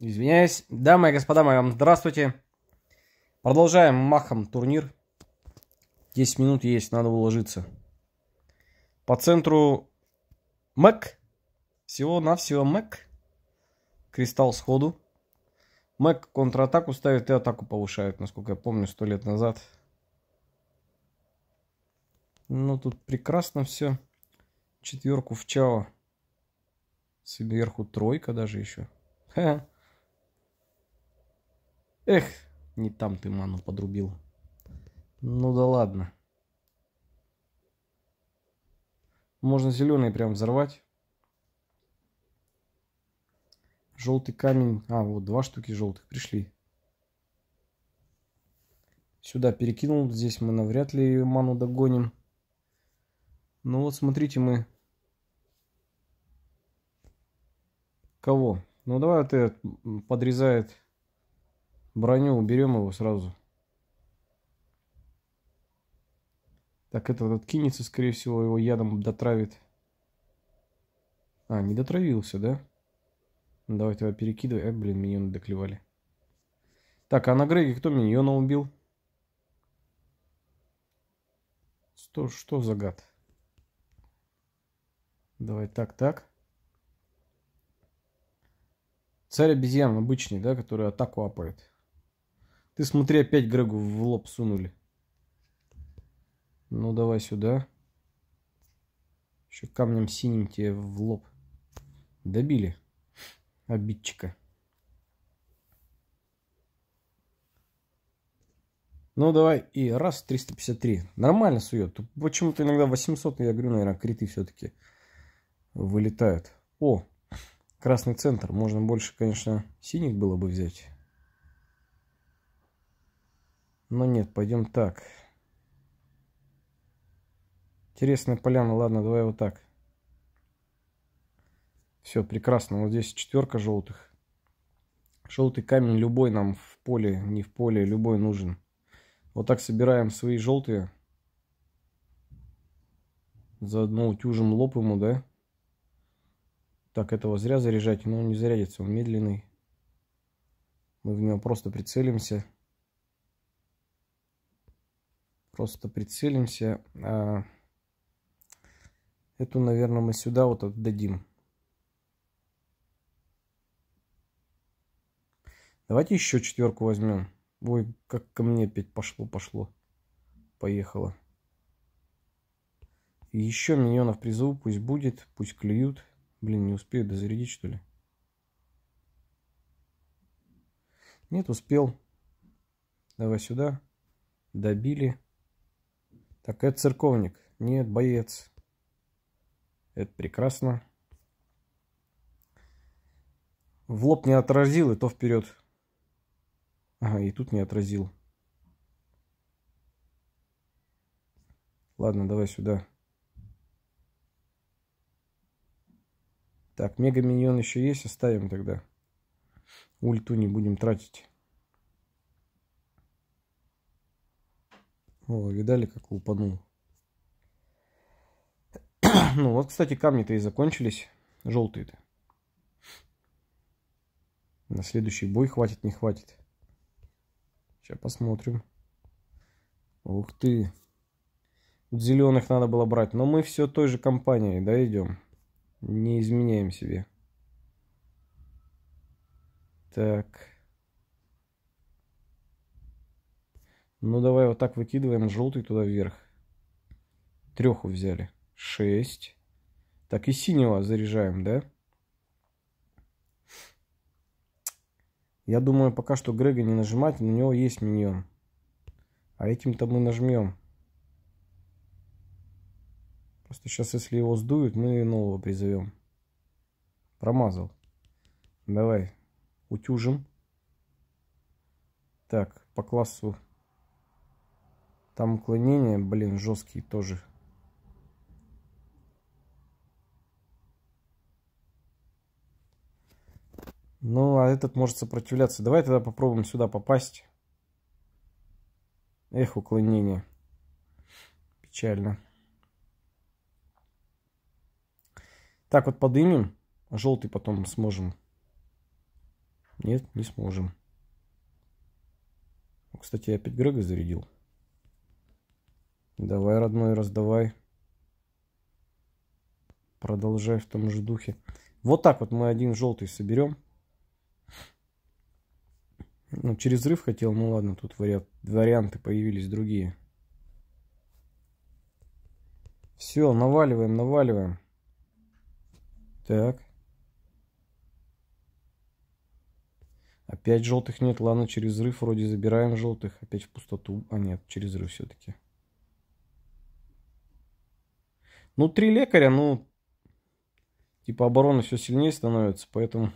Извиняюсь. Дамы и господа, мои, вам здравствуйте. Продолжаем махом турнир. 10 минут есть, надо уложиться. По центру Мэг. Всего-навсего Мэг. Кристалл сходу. Мэг контратаку ставит и атаку повышает, насколько я помню, сто лет назад. Ну, тут прекрасно все. Четверку в Чао. Сверху тройка даже еще. Ха-ха. Эх, не там ты ману подрубил. Ну да ладно. Можно зеленый прям взорвать. Желтый камень. А, вот два штуки желтых пришли. Сюда перекинул. Здесь мы навряд ли ману догоним. Ну вот смотрите мы. Кого? Ну давай вот этот подрезает броню, уберем его сразу. Так, этот откинется, скорее всего, его ядом дотравит. А, не дотравился, да? Ну, давай тогда перекидывай. Ай, блин, миньоны доклевали. Так, а на Греге кто миньона убил? Что, что за гад? Давай так, так. Царь обезьян обычный, да, который атаку апает. Ты смотри, опять Грегу в лоб сунули. Ну, давай сюда. Еще камнем синим тебе в лоб. Добили обидчика. Ну, давай. И раз, 353. Нормально сует. Почему-то иногда 800, я говорю, наверное, криты все-таки вылетают. О, красный центр. Можно больше, конечно, синих было бы взять. Но ну нет, пойдем так. Интересная поляна. Ладно, давай вот так. Все, прекрасно. Вот здесь четверка желтых. Желтый камень любой нам в поле, не в поле, любой нужен. Вот так собираем свои желтые. Заодно утюжим лоб ему, да? Так, этого зря заряжать, но он не зарядится, он медленный. Мы в него просто прицелимся. Просто прицелимся. А, эту, наверное, мы сюда вот отдадим. Давайте еще четверку возьмем. Ой, как ко мне опять пошло, пошло. Поехало. еще миньонов призову пусть будет, пусть клюют. Блин, не успею дозарядить, что ли? Нет, успел. Давай сюда. Добили. Так, это церковник. Нет, боец. Это прекрасно. В лоб не отразил, и то вперед. Ага, и тут не отразил. Ладно, давай сюда. Так, мега миньон еще есть, оставим тогда. Ульту не будем тратить. О, видали, как лупанул. ну вот, кстати, камни-то и закончились. Желтые-то. На следующий бой хватит, не хватит. Сейчас посмотрим. Ух ты. Тут зеленых надо было брать. Но мы все той же компанией, да, идем. Не изменяем себе. Так. Ну, давай вот так выкидываем желтый туда вверх. Треху взяли. Шесть. Так, и синего заряжаем, да? Я думаю, пока что Грега не нажимать, но у него есть миньон. А этим-то мы нажмем. Просто сейчас, если его сдуют, мы нового призовем. Промазал. Давай, утюжим. Так, по классу там уклонения, блин, жесткие тоже. Ну, а этот может сопротивляться. Давай тогда попробуем сюда попасть. Эх, уклонение. Печально. Так, вот подымем. желтый потом сможем. Нет, не сможем. Кстати, я опять Грега зарядил. Давай, родной, раздавай. Продолжай в том же духе. Вот так вот мы один желтый соберем. Ну, через взрыв хотел, ну ладно, тут вариант, варианты появились другие. Все, наваливаем, наваливаем. Так. Опять желтых нет. Ладно, через взрыв вроде забираем желтых. Опять в пустоту. А нет, через взрыв все-таки. Ну, три лекаря, ну, типа оборона все сильнее становится, поэтому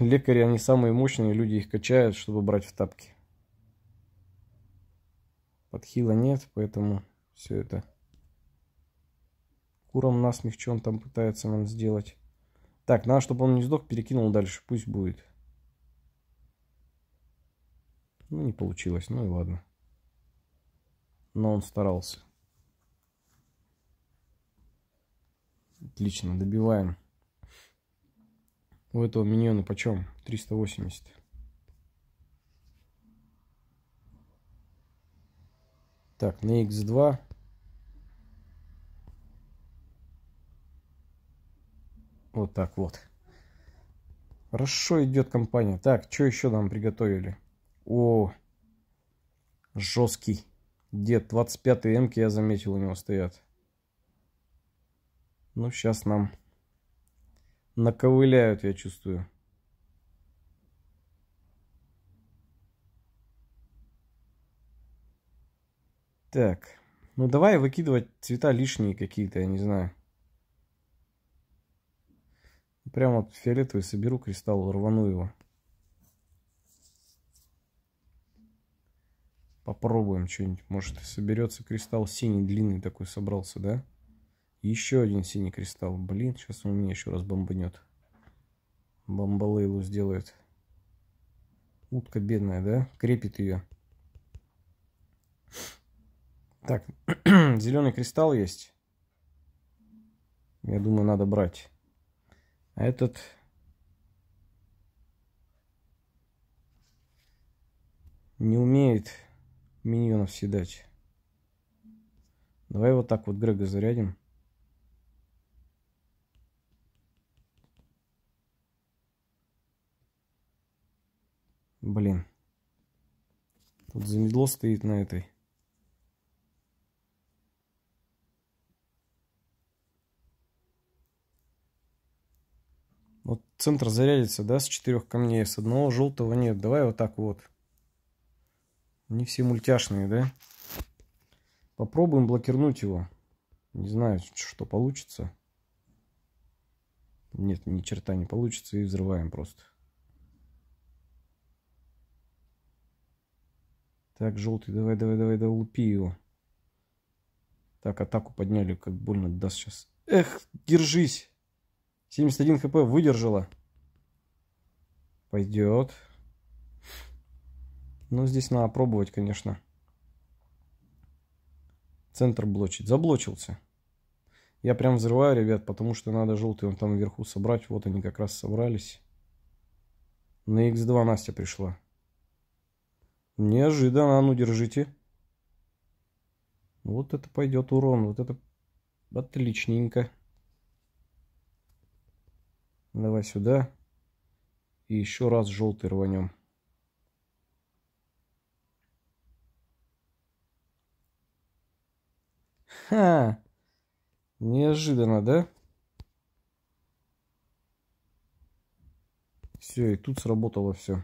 лекари, они самые мощные, люди их качают, чтобы брать в тапки. Подхила нет, поэтому все это куром насмех, что он там пытается нам сделать. Так, надо, чтобы он не сдох, перекинул дальше, пусть будет. Ну, не получилось, ну и ладно. Но он старался. Отлично, добиваем. У этого миньона почем? 380. Так, на x2. Вот так вот. Хорошо идет компания. Так, что еще нам приготовили? О, жесткий дед. 25 М-ки я заметил у него стоят. Ну, сейчас нам наковыляют, я чувствую. Так, ну давай выкидывать цвета лишние какие-то, я не знаю. Прям вот фиолетовый соберу кристалл, рвану его. Попробуем что-нибудь. Может, соберется кристалл синий, длинный такой собрался, да? Еще один синий кристалл. Блин, сейчас он меня еще раз бомбанет. Бомбалейлу сделает. Утка бедная, да? Крепит ее. Так, зеленый кристалл есть. Я думаю, надо брать. А этот... Не умеет миньонов съедать. Давай вот так вот Грега зарядим. Блин. Тут замедло стоит на этой. Вот центр зарядится, да, с четырех камней, с одного желтого нет. Давай вот так вот. Не все мультяшные, да? Попробуем блокирнуть его. Не знаю, что получится. Нет, ни черта не получится и взрываем просто. Так, желтый, давай, давай, давай, да лупи его. Так, атаку подняли, как больно даст сейчас. Эх, держись! 71 хп выдержала. Пойдет. Ну, здесь надо пробовать, конечно. Центр блочить. Заблочился. Я прям взрываю, ребят, потому что надо желтый он там вверху собрать. Вот они как раз собрались. На x2 Настя пришла. Неожиданно, а ну держите. Вот это пойдет урон, вот это отличненько. Давай сюда. И еще раз желтый рванем. Ха! Неожиданно, да? Все, и тут сработало все.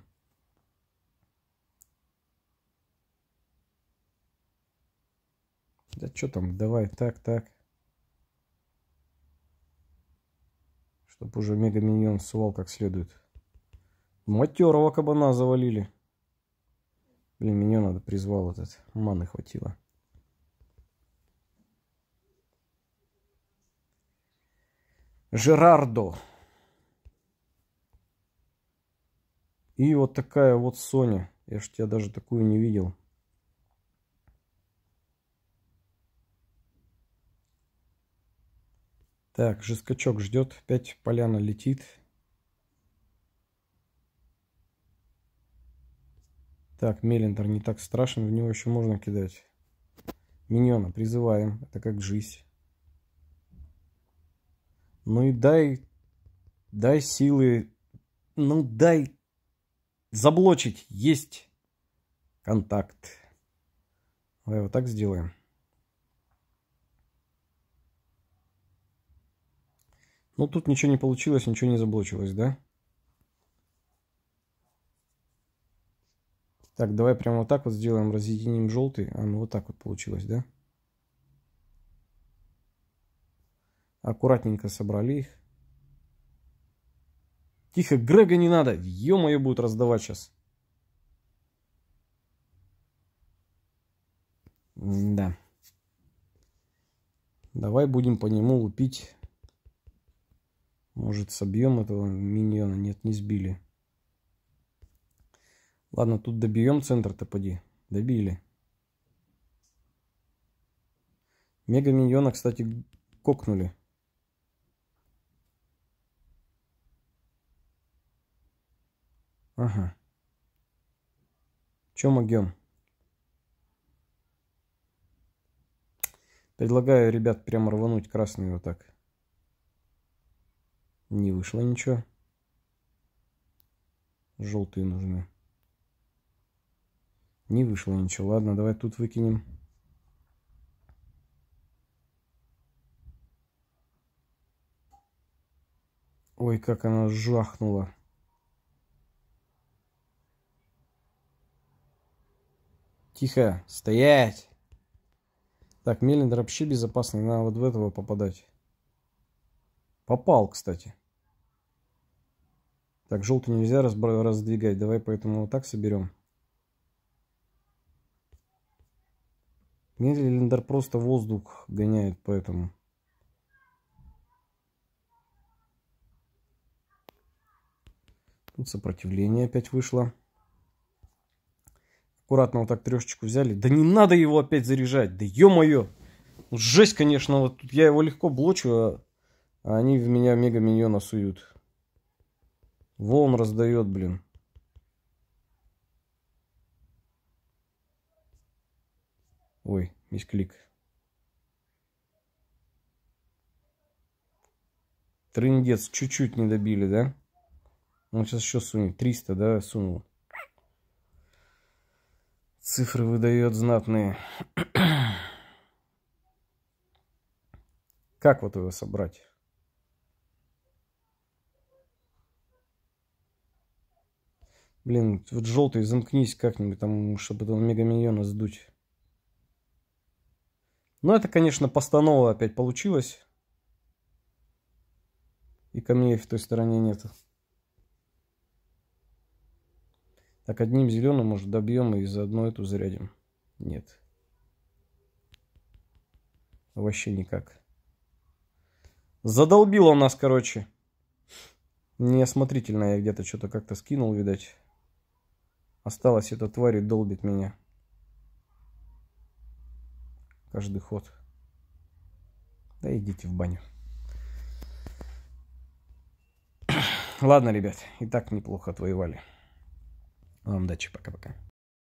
Да что там, давай, так, так. Чтоб уже Мега Миньон сувал как следует. Матерого кабана завалили. Блин, меня надо призвал этот. Маны хватило. Жерардо. И вот такая вот Соня. Я ж тебя даже такую не видел. Так, жесткачок ждет. Опять поляна летит. Так, Мелендер не так страшен, в него еще можно кидать. Миньона призываем, это как жизнь. Ну и дай, дай силы, ну дай заблочить, есть контакт. Давай вот так сделаем. Ну тут ничего не получилось, ничего не заблочилось, да? Так, давай прямо вот так вот сделаем, разъединим желтый. А, ну вот так вот получилось, да? Аккуратненько собрали их. Тихо, Грега не надо. Ё-моё, будут раздавать сейчас. да. Давай будем по нему лупить может, собьем этого миньона? Нет, не сбили. Ладно, тут добьем центр-то поди. Добили. Мега миньона, кстати, кокнули. Ага. Чем могем? Предлагаю, ребят, прямо рвануть красный вот так. Не вышло ничего. Желтые нужны. Не вышло ничего. Ладно, давай тут выкинем. Ой, как она жахнула. Тихо, стоять! Так, Меллендер вообще безопасный, надо вот в этого попадать. Попал, кстати. Так, желтый нельзя раздвигать. Давай поэтому вот так соберем. Генри Линдар просто воздух гоняет, поэтому... Тут сопротивление опять вышло. Аккуратно вот так трешечку взяли. Да не надо его опять заряжать. Да ё-моё! Жесть, конечно. Вот тут я его легко блочу, а а они в меня мега миньона суют. Волн раздает, блин. Ой, Клик. Трындец, чуть-чуть не добили, да? Он сейчас еще сунет. 300, да, сунул. Цифры выдает знатные. Как вот его собрать? Блин, вот желтый, замкнись как-нибудь там, чтобы этого мегаминьона сдуть. Но ну, это, конечно, постанова опять получилась. И камней в той стороне нет. Так, одним зеленым, может, добьем и заодно эту зарядим. Нет. Вообще никак. Задолбило у нас, короче. Неосмотрительно я где-то что-то как-то скинул, видать. Осталось эта тварь и долбит меня. Каждый ход. Да идите в баню. Ладно, ребят, и так неплохо отвоевали. Вам удачи, пока-пока.